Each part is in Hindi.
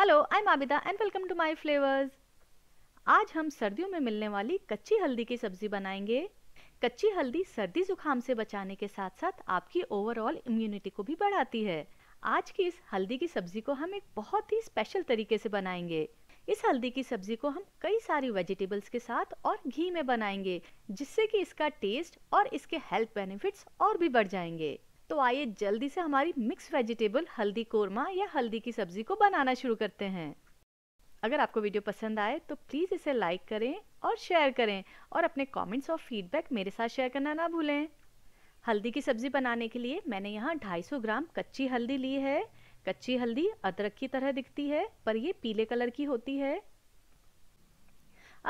hello I am Abida and welcome to my flavours आज हम सर्दियों में मिलने वाली कच्ची हल्दी की सब्जी बनाएंगे कच्ची हल्दी सर्दी जुखाम से बचाने के साथ साथ आपकी ओवरऑल इम्यूनिटी को भी बढ़ाती है आज की इस हल्दी की सब्जी को हम एक बहुत ही स्पेशल तरीके से बनाएंगे इस हल्दी की सब्जी को हम कई सारी वेजिटेबल्स के साथ और घी में बनाएंगे जिससे कि इसका टेस्ट और इसके हेल्थ बेनिफिट्स और भी बढ़ जाएंगे तो आइए जल्दी से हमारी मिक्स वेजिटेबल हल्दी कोरमा या हल्दी की सब्जी को बनाना शुरू करते हैं अगर आपको वीडियो पसंद आए तो प्लीज़ इसे लाइक करें और शेयर करें और अपने कमेंट्स और फीडबैक मेरे साथ शेयर करना ना भूलें हल्दी की सब्ज़ी बनाने के लिए मैंने यहाँ 250 ग्राम कच्ची हल्दी ली है कच्ची हल्दी अदरक की तरह दिखती है पर ये पीले कलर की होती है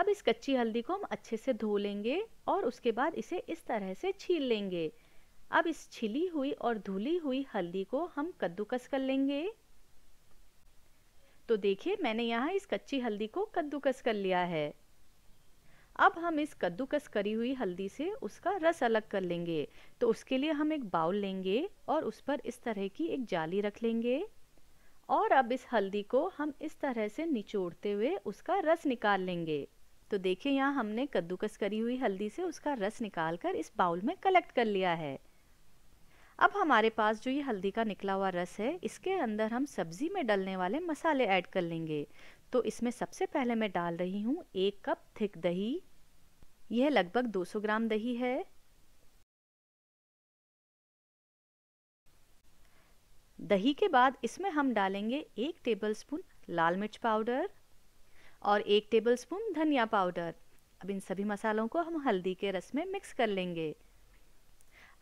अब इस कच्ची हल्दी को हम अच्छे से धो लेंगे और उसके बाद इसे इस तरह से छील लेंगे अब इस छिली हुई और धुली हुई हल्दी को हम कद्दूकस कर लेंगे तो देखिए मैंने यहाँ इस कच्ची हल्दी को कद्दूकस कर लिया है अब हम इस कद्दूकस करी हुई हल्दी से उसका रस अलग कर लेंगे तो उसके लिए हम एक बाउल लेंगे और उस पर इस तरह की एक जाली रख लेंगे और अब इस हल्दी को हम इस तरह से निचोड़ते हुए उसका रस निकाल लेंगे तो देखिए यहाँ हमने कद्दूकस करी हुई हल्दी से उसका रस निकाल कर इस बाउल में कलेक्ट कर लिया है अब हमारे पास जो ये हल्दी का निकला हुआ रस है इसके अंदर हम सब्ज़ी में डलने वाले मसाले ऐड कर लेंगे तो इसमें सबसे पहले मैं डाल रही हूँ एक कप थिक दही यह लगभग 200 ग्राम दही है दही के बाद इसमें हम डालेंगे एक टेबलस्पून लाल मिर्च पाउडर और एक टेबलस्पून धनिया पाउडर अब इन सभी मसालों को हम हल्दी के रस में मिक्स कर लेंगे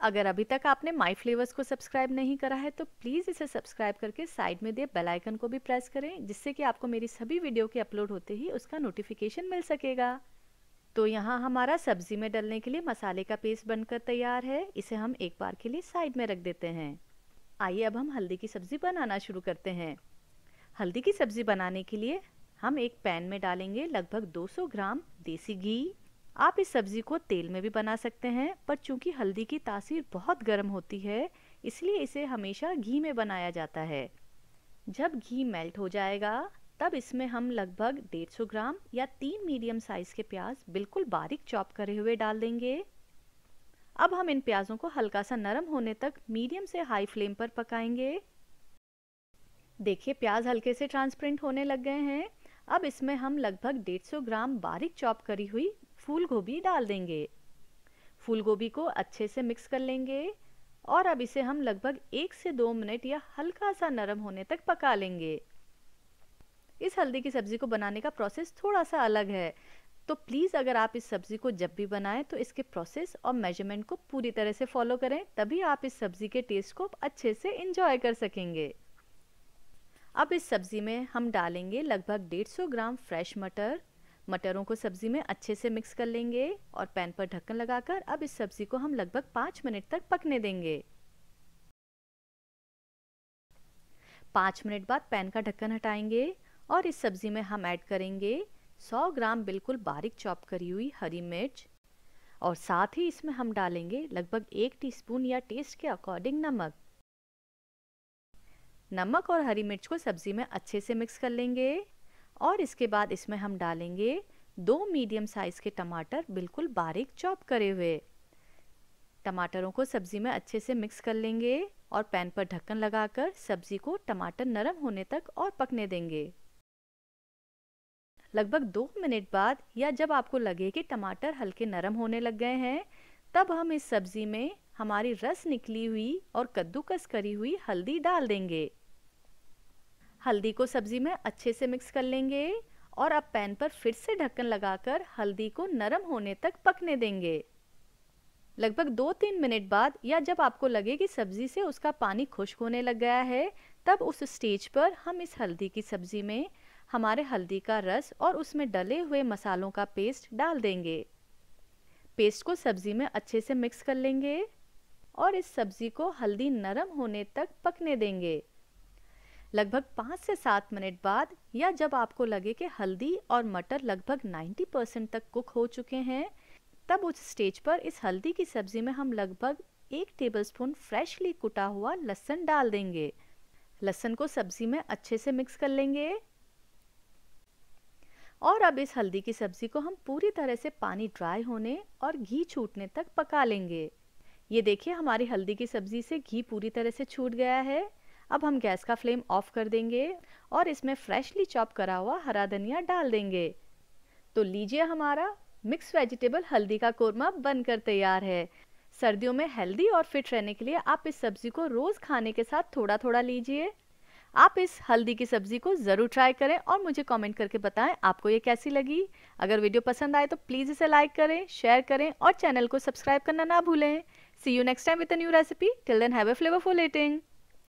अगर अभी तक आपने माई फ्लेवर्स को सब्सक्राइब नहीं करा है तो प्लीज़ इसे सब्सक्राइब करके साइड में दिए बेल आइकन को भी प्रेस करें जिससे कि आपको मेरी सभी वीडियो के अपलोड होते ही उसका नोटिफिकेशन मिल सकेगा तो यहाँ हमारा सब्जी में डलने के लिए मसाले का पेस्ट बनकर तैयार है इसे हम एक बार के लिए साइड में रख देते हैं आइए अब हम हल्दी की सब्ज़ी बनाना शुरू करते हैं हल्दी की सब्ज़ी बनाने के लिए हम एक पैन में डालेंगे लगभग 200 ग्राम देसी घी आप इस सब्ज़ी को तेल में भी बना सकते हैं पर चूंकि हल्दी की तासीर बहुत गर्म होती है इसलिए इसे हमेशा घी में बनाया जाता है जब घी मेल्ट हो जाएगा तब इसमें हम लगभग 150 ग्राम या तीन मीडियम साइज़ के प्याज बिल्कुल बारीक चॉप करे हुए डाल देंगे अब हम इन प्याज़ों को हल्का सा नरम होने तक मीडियम से हाई फ्लेम पर पकाएंगे देखिए प्याज हल्के से ट्रांसपेरेंट होने लग गए हैं अब इसमें हम लगभग 150 ग्राम बारीक चॉप करी हुई फूल गोभी डाल देंगे फूल गोभी को अच्छे से मिक्स कर लेंगे और अब इसे हम लगभग एक से दो मिनट या हल्का सा नरम होने तक पका लेंगे इस हल्दी की सब्ज़ी को बनाने का प्रोसेस थोड़ा सा अलग है तो प्लीज़ अगर आप इस सब्ज़ी को जब भी बनाएं तो इसके प्रोसेस और मेजरमेंट को पूरी तरह से फॉलो करें तभी आप इस सब्ज़ी के टेस्ट को अच्छे से इंजॉय कर सकेंगे अब इस सब्ज़ी में हम डालेंगे लगभग 150 ग्राम फ्रेश मटर मटरों को सब्जी में अच्छे से मिक्स कर लेंगे और पैन पर ढक्कन लगाकर अब इस सब्जी को हम लगभग पाँच मिनट तक पकने देंगे पाँच मिनट बाद पैन का ढक्कन हटाएंगे और इस सब्जी में हम ऐड करेंगे 100 ग्राम बिल्कुल बारीक चॉप करी हुई हरी मिर्च और साथ ही इसमें हम डालेंगे लगभग एक टीस्पून या टेस्ट के अकॉर्डिंग नमक नमक और हरी मिर्च को सब्जी में अच्छे से मिक्स कर लेंगे और इसके बाद इसमें हम डालेंगे दो मीडियम साइज़ के टमाटर बिल्कुल बारीक चॉप करे हुए टमाटरों को सब्ज़ी में अच्छे से मिक्स कर लेंगे और पैन पर ढक्कन लगाकर सब्ज़ी को टमाटर नरम होने तक और पकने देंगे लगभग दो मिनट बाद या जब आपको लगे कि टमाटर हल्के नरम होने लग गए हैं तब हम इस सब्ज़ी में हमारी रस निकली हुई और कद्दूकस करी हुई हल्दी डाल देंगे हल्दी को सब्ज़ी में अच्छे से मिक्स कर लेंगे और अब पैन पर फिर से ढक्कन लगाकर हल्दी को नरम होने तक पकने देंगे लगभग दो तीन मिनट बाद या जब आपको लगे कि सब्ज़ी से उसका पानी खुश्क होने लग गया है तब उस स्टेज पर हम इस हल्दी की सब्ज़ी में हमारे हल्दी का रस और उसमें डले हुए मसालों का पेस्ट डाल देंगे पेस्ट को सब्ज़ी में अच्छे से मिक्स कर लेंगे और इस सब्ज़ी को हल्दी नरम होने तक पकने देंगे लगभग पाँच से सात मिनट बाद या जब आपको लगे कि हल्दी और मटर लगभग 90 परसेंट तक कुक हो चुके हैं तब उस स्टेज पर इस हल्दी की सब्ज़ी में हम लगभग एक टेबलस्पून फ्रेशली कुटा हुआ लहसुन डाल देंगे लहसुन को सब्ज़ी में अच्छे से मिक्स कर लेंगे और अब इस हल्दी की सब्ज़ी को हम पूरी तरह से पानी ड्राई होने और घी छूटने तक पका लेंगे ये देखिए हमारी हल्दी की सब्ज़ी से घी पूरी तरह से छूट गया है अब हम गैस का फ्लेम ऑफ कर देंगे और इसमें फ्रेशली चॉप करा हुआ हरा धनिया डाल देंगे तो लीजिए हमारा मिक्स वेजिटेबल हल्दी का कोरमा बनकर तैयार है सर्दियों में हेल्दी और फिट रहने के लिए आप इस सब्जी को रोज़ खाने के साथ थोड़ा थोड़ा लीजिए आप इस हल्दी की सब्जी को ज़रूर ट्राई करें और मुझे कमेंट करके बताएं आपको ये कैसी लगी अगर वीडियो पसंद आए तो प्लीज़ इसे लाइक करें शेयर करें और चैनल को सब्सक्राइब करना ना भूलें see you next time with a new recipe till then have a flavourful eating